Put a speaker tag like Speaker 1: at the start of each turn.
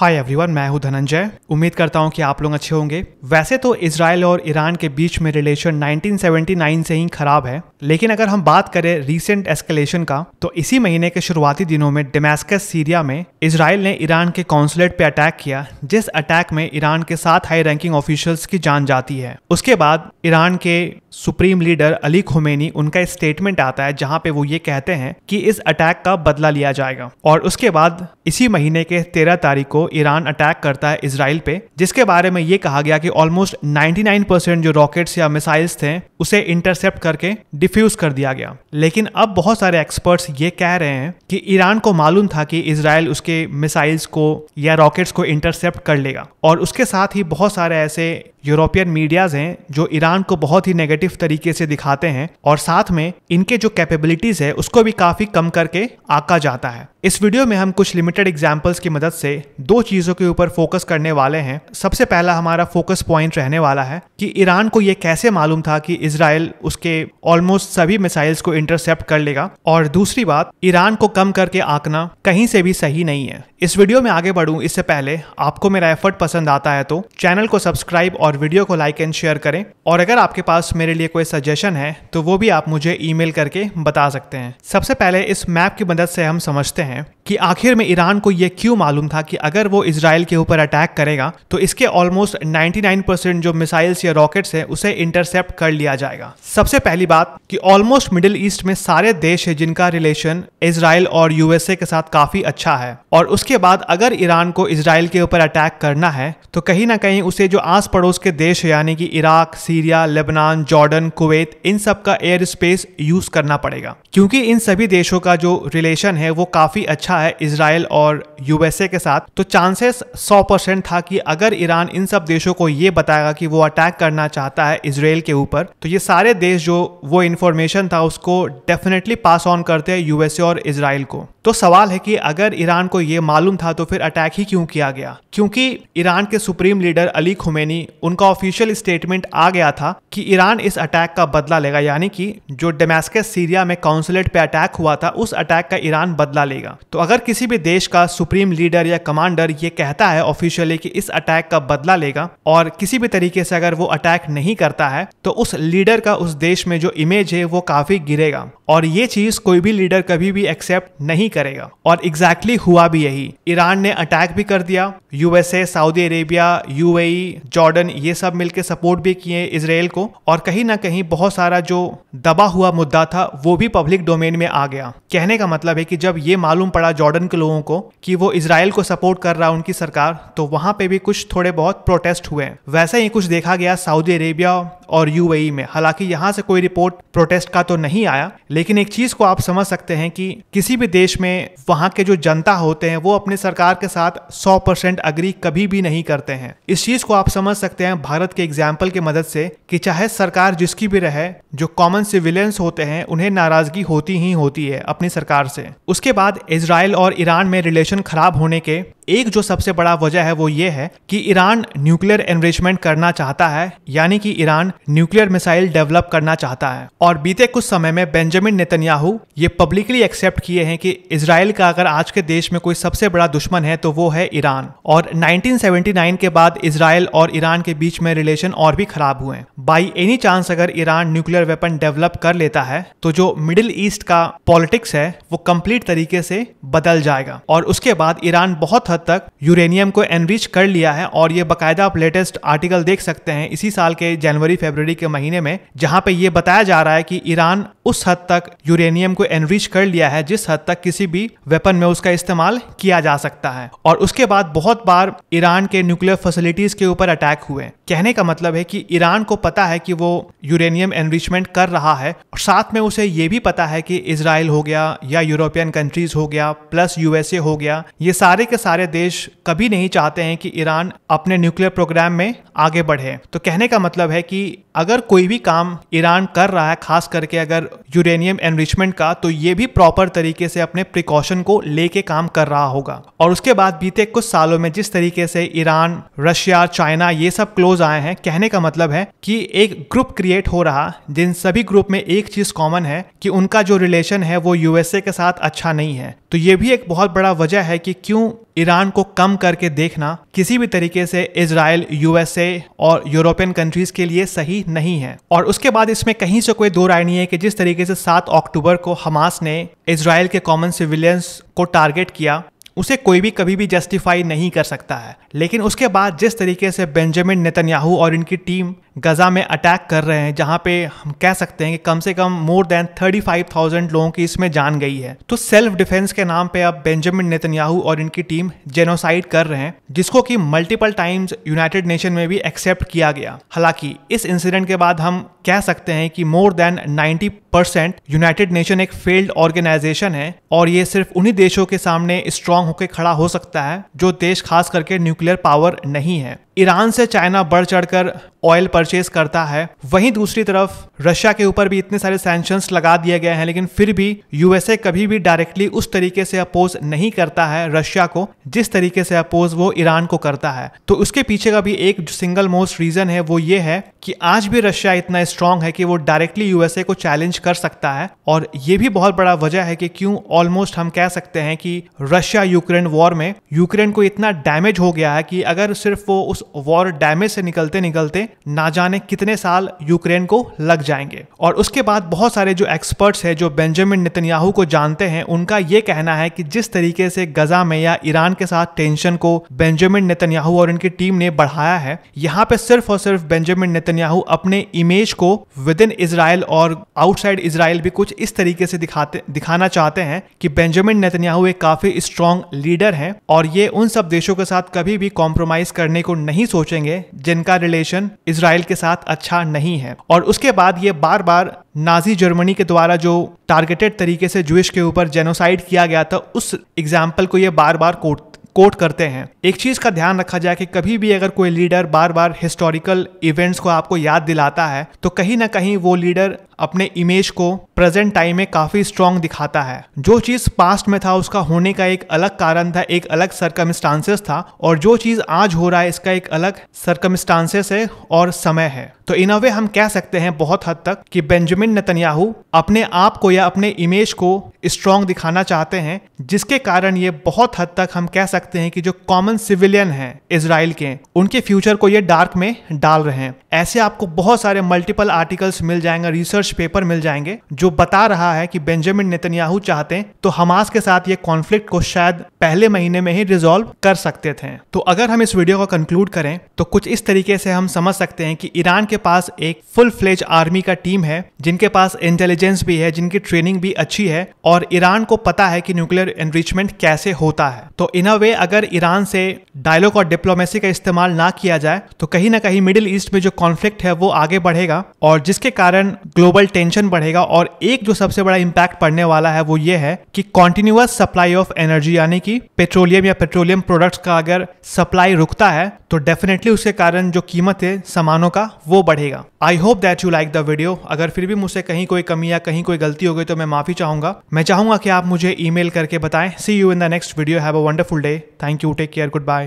Speaker 1: hi everyone मैं हूं धनंजय उम्मीद करता हूं कि आप लोग अच्छे होंगे वैसे तो इसराइल और ईरान के बीच में रिलेशन 1979 से ही खराब है लेकिन अगर हम बात करें रीसेंट एस्केलेशन का तो इसी महीने के शुरुआती दिनों में डेमेस्कस सीरिया में इसराइल ने ईरान के कौंसुलेट पे अटैक किया जिस अटैक में ईरान के सात हाई रैंकिंग ऑफिशियल्स की जान जाती है उसके बाद ईरान के सुप्रीम लीडर अली खुमेनी उनका स्टेटमेंट आता है जहां पे वो ये कहते हैं कि इस अटैक का बदला लिया जाएगा और उसके बाद इसी महीने के तेरह तारीख को ईरान अटैक करता है इसराइल पे जिसके बारे में ये कहा गया कि ऑलमोस्ट 99% परसेंट जो रॉकेट्स या मिसाइल्स थे उसे इंटरसेप्ट करके डिफ्यूज कर दिया गया लेकिन अब बहुत सारे एक्सपर्ट्स ये कह रहे हैं कि ईरान को मालूम था कि इसराइल उसके मिसाइल्स को या रॉकेट्स को इंटरसेप्ट कर लेगा और उसके साथ ही बहुत सारे ऐसे यूरोपियन मीडियाज हैं जो ईरान को बहुत ही नेगेटिव तरीके से दिखाते हैं और साथ में इनके जो कैपेबिलिटीज है उसको भी काफी कम करके आका जाता है इस वीडियो में हम कुछ लिमिटेड एग्जाम्पल्स की मदद से दो चीज़ों के ऊपर फोकस करने वाले हैं सबसे पहला हमारा फोकस पॉइंट रहने वाला है कि ईरान को यह कैसे मालूम था कि इसराइल उसके ऑलमोस्ट सभी मिसाइल्स को इंटरसेप्ट कर लेगा और दूसरी बात ईरान को कम करके आंकना कहीं से भी सही नहीं है इस वीडियो में आगे बढ़ू इससे पहले आपको मेरा एफर्ट पसंद आता है तो चैनल को सब्सक्राइब और और वीडियो को लाइक एंड शेयर करें और अगर आपके पास मेरे लिए कोई सजेशन है तो वो भी आप मुझे ईमेल करके बता सकते हैं सबसे पहले इस मैप की मदद से हम समझते हैं कि आखिर में ईरान को यह क्यों मालूम था कि अगर वो इसराइल के ऊपर अटैक करेगा तो इसके ऑलमोस्ट 99 परसेंट जो मिसाइल्स या रॉकेट्स हैं उसे इंटरसेप्ट कर लिया जाएगा सबसे पहली बात कि ऑलमोस्ट मिडिल ईस्ट में सारे देश है जिनका रिलेशन इसराइल और यूएसए के साथ काफी अच्छा है और उसके बाद अगर ईरान को इसराइल के ऊपर अटैक करना है तो कहीं ना कहीं उसे जो आस पड़ोस पड़ोस के देश यानी कि Iraq Syria Lebanon Jordan Kuwait इन सब का एयर स्पेस यूज करना पड़ेगा क्योंकि इन सभी देशों का जो रिलेशन है वो काफी अच्छा है इसराइल और यूएसए के साथ तो चांसेस सौ परसेंट था कि अगर ईरान इन सब देशों को ये बताएगा कि वो अटैक करना चाहता है इसराइल के ऊपर तो ये सारे देश जो वो इन्फॉर्मेशन था उसको डेफिनेटली पास ऑन करते हैं यूएसए और इसराइल को तो सवाल है कि अगर ईरान को ये मालूम था तो फिर अटैक ही क्यों किया गया क्योंकि ईरान के सुप्रीम लीडर अली खुमेनी उनका ऑफिशियल स्टेटमेंट आ गया था कि ईरान इस अटैक का बदला लेगा यानी कि जो डेमेस्कस सीरिया में काउंसुलेट पे अटैक हुआ था उस अटैक का ईरान बदला लेगा तो अगर किसी भी देश का सुप्रीम लीडर या कमांडर ये कहता है ऑफिशियली कि इस अटैक का बदला लेगा और किसी भी तरीके से अगर वो अटैक नहीं करता है तो उस लीडर का उस देश में जो इमेज है वो काफी गिरेगा और ये चीज कोई भी लीडर कभी भी एक्सेप्ट नहीं करेगा और एग्जैक्टली exactly हुआ भी यही ईरान ने अटैक भी कर दिया USA Saudi Arabia UAE Jordan ये सब मिलकर सपोर्ट भी किए इसराइल को और कहीं ना कहीं बहुत सारा जो दबा हुआ मुद्दा था वो भी पब्लिक डोमेन में आ गया कहने का मतलब है कि जब ये मालूम पड़ा जॉर्डन के लोगों को कि वो इसराइल को सपोर्ट कर रहा उनकी सरकार तो वहां पे भी कुछ थोड़े बहुत प्रोटेस्ट हुए वैसे ही कुछ देखा गया सऊदी अरेबिया और यू e में हालांकि यहाँ से कोई रिपोर्ट प्रोटेस्ट का तो नहीं आया लेकिन एक चीज को आप समझ सकते हैं कि किसी भी देश में वहाँ के जो जनता होते हैं वो अपने सरकार के साथ 100 परसेंट अग्री कभी भी नहीं करते हैं इस चीज को आप समझ सकते हैं हैं भारत के एग्जाम्पल के मदद से कि चाहे सरकार जिसकी भी रहे जो कॉमन सिविलियंस होते हैं उन्हें नाराजगी होती ही होती है अपनी सरकार से उसके बाद इसराइल और ईरान में रिलेशन खराब होने के एक जो सबसे बड़ा वजह है वो ये है कि ईरान न्यूक्लियर एनरिचमेंट करना चाहता है यानी कि ईरान न्यूक्लियर मिसाइल डेवलप करना चाहता है और बीते कुछ समय में बेंजामिन नेतन्याहू ये पब्लिकली एक्सेप्ट किए हैं कि इसराइल का अगर आज के देश में कोई सबसे बड़ा दुश्मन है तो वो है ईरान और नाइनटीन के बाद इसराइल और ईरान के बीच में रिलेशन और भी खराब हुए बाई एनी चांस अगर ईरान न्यूक्लियर वेपन डेवलप कर लेता है तो जो मिडिल ईस्ट का पॉलिटिक्स है वो कंप्लीट तरीके से बदल जाएगा और उसके बाद ईरान बहुत हद तक यूरेनियम को एनरिच कर लिया है और ये बाकायदा आप लेटेस्ट आर्टिकल देख सकते हैं इसी साल के जनवरी फेबररी के महीने में जहां पे ये बताया जा रहा है कि ईरान उस हद तक यूरेनियम को एनरिच कर लिया है जिस हद तक किसी भी वेपन में उसका इस्तेमाल किया जा सकता है और उसके बाद बहुत बार ईरान के न्यूक्लियर फैसिलिटीज के ऊपर अटैक हुए कहने का मतलब है कि ईरान को पता है कि वो यूरेनियम एनरिचमेंट कर रहा है और साथ में उसे ये भी पता है कि इसराइल हो गया या यूरोपियन कंट्रीज हो गया प्लस यूएसए हो गया ये सारे के सारे देश कभी नहीं चाहते हैं कि ईरान अपने न्यूक्लियर प्रोग्राम में आगे बढ़े तो कहने का मतलब है कि अगर कोई भी काम ईरान कर रहा है खास करके अगर यूरेनियम एनरिचमेंट का तो ये भी प्रॉपर तरीके से अपने प्रिकॉशन को लेके काम कर रहा होगा और उसके बाद बीते कुछ सालों में जिस तरीके से ईरान रशिया चाइना ये सब क्लोज आए हैं कहने का मतलब है कि एक ग्रुप क्रिएट हो रहा जिन सभी ग्रुप में एक चीज कॉमन है कि उनका जो रिलेशन है वो यूएसए के साथ अच्छा नहीं है तो ये भी एक बहुत बड़ा वजह है कि क्यों ईरान नुकसान को कम करके देखना किसी भी तरीके से इसराइल यूएसए और यूरोपियन कंट्रीज के लिए सही नहीं है और उसके बाद इसमें कहीं से कोई दो राय नहीं है कि जिस तरीके से सात अक्टूबर को हमास ने इसराइल के कॉमन सिविलियंस को टारगेट किया उसे कोई भी कभी भी जस्टिफाई नहीं कर सकता है लेकिन उसके बाद जिस तरीके से बेंजामिन नेतन्याहू और इनकी टीम गज़ा में अटैक कर रहे हैं जहाँ पे हम कह सकते हैं कि कम से कम मोर देन 35,000 लोगों की इसमें जान गई है तो सेल्फ डिफेंस के नाम पे अब बेंजामिन नेतन्याहू और इनकी टीम जेनोसाइड कर रहे हैं जिसको कि मल्टीपल टाइम्स यूनाइटेड नेशन में भी एक्सेप्ट किया गया हालांकि इस इंसिडेंट के बाद हम कह सकते हैं कि more than ninety percent United Nation एक फेल्ड ऑर्गेनाइजेशन है और ये सिर्फ उन्हीं देशों के सामने स्ट्रांग होकर खड़ा हो सकता है जो देश खास करके न्यूक्लियर पावर नहीं है ईरान से चाइना बढ़ चढ़कर ऑयल परचेज करता है वहीं दूसरी तरफ रशिया के ऊपर भी इतने सारे सैंक्शंस लगा दिए गए हैं लेकिन फिर भी यूएसए कभी भी डायरेक्टली उस तरीके से अपोज नहीं करता है रशिया को जिस तरीके से अपोज वो ईरान को करता है तो उसके पीछे का भी एक सिंगल मोस्ट रीजन है वो ये है कि आज भी रशिया इतना स्ट्रांग है कि वो डायरेक्टली यूएसए को चैलेंज कर सकता है और ये भी बहुत बड़ा वजह है कि क्यों ऑलमोस्ट हम कह सकते हैं कि रशिया यूक्रेन वॉर में यूक्रेन को इतना डैमेज हो गया है कि अगर सिर्फ वो उस वॉर डैमेज से निकलते निकलते ना जाने कितने साल यूक्रेन को लग जाएंगे और उसके बाद बहुत सारे जो एक्सपर्ट्स हैं जो बेंजामिन नितिनयाहू को जानते हैं उनका ये कहना है कि जिस तरीके से गजा में या ईरान के साथ टेंशन को बेंजामिन नितिनयाहू और उनकी टीम ने बढ़ाया है यहाँ पे सिर्फ और सिर्फ बेंजामिन नितिनयाहू अपने इमेज को विद इन इसराइल और आउटसाइड इसराइल भी कुछ इस तरीके से दिखाते दिखाना चाहते हैं कि बेंजामिन नितिनयाहू एक काफी स्ट्रांग लीडर हैं और ये उन सब देशों के साथ कभी भी कॉम्प्रोमाइज करने को नहीं सोचेंगे जिनका रिलेशन इसराइल के साथ अच्छा नहीं है और उसके बाद ये बार बार नाजी जर्मनी के द्वारा जो टारगेटेड तरीके से जुइश के ऊपर जेनोसाइड किया गया था उस एग्जाम्पल को ये बार बार कोट कोट करते हैं एक चीज का ध्यान रखा जाए कि कभी भी अगर कोई लीडर बार बार हिस्टोरिकल इवेंट्स को आपको याद दिलाता है तो कहीं ना कहीं वो लीडर अपने इमेज को प्रेजेंट टाइम में काफी स्ट्रांग दिखाता है जो चीज पास्ट में था उसका होने का एक अलग कारण था एक अलग सरकमस्टांसेस था और जो चीज आज हो रहा है इसका एक अलग सरकमस्टांसेस है और समय है तो इन अवे हम कह सकते हैं बहुत हद तक कि बेंजामिन नतन्याहू अपने आप को या अपने इमेज को स्ट्रांग दिखाना चाहते हैं जिसके कारण ये बहुत हद तक हम कह सकते हैं कि जो कॉमन सिविलियन हैं इसराइल के उनके फ्यूचर को ये डार्क में डाल रहे हैं ऐसे आपको बहुत सारे मल्टीपल आर्टिकल्स मिल जाएंगे रिसर्च रिसर्च पेपर मिल जाएंगे जो बता रहा है कि बेंजामिन नेतन्याहू चाहते हैं तो हमास के साथ ये कॉन्फ्लिक्ट को शायद पहले महीने में ही रिजोल्व कर सकते थे तो अगर हम इस वीडियो को कंक्लूड करें तो कुछ इस तरीके से हम समझ सकते हैं कि ईरान के पास एक फुल फ्लेज आर्मी का टीम है जिनके पास इंटेलिजेंस भी है जिनकी ट्रेनिंग भी अच्छी है और ईरान को पता है कि न्यूक्लियर एनरिचमेंट कैसे होता है तो इन अ वे अगर ईरान से डायलॉग और डिप्लोमेसी का इस्तेमाल ना किया जाए तो कहीं ना कहीं मिडिल ईस्ट में जो कॉन्फ्लिक्ट है वो आगे बढ़ेगा और जिसके कारण ग्लोबल ग्लोबल टेंशन बढ़ेगा और एक जो सबसे बड़ा इम्पैक्ट पड़ने वाला है वो ये है कि कॉन्टिन्यूस सप्लाई ऑफ एनर्जी यानी कि पेट्रोलियम या पेट्रोलियम प्रोडक्ट्स का अगर सप्लाई रुकता है तो डेफिनेटली उसके कारण जो कीमत है सामानों का वो बढ़ेगा I hope that you like the video अगर फिर भी मुझसे कहीं कोई कमी या कहीं कोई गलती हो गई तो मैं माफी चाहूंगा मैं चाहूंगा कि आप मुझे ईमेल करके बताएं see you in the next video have a wonderful day thank you take care good bye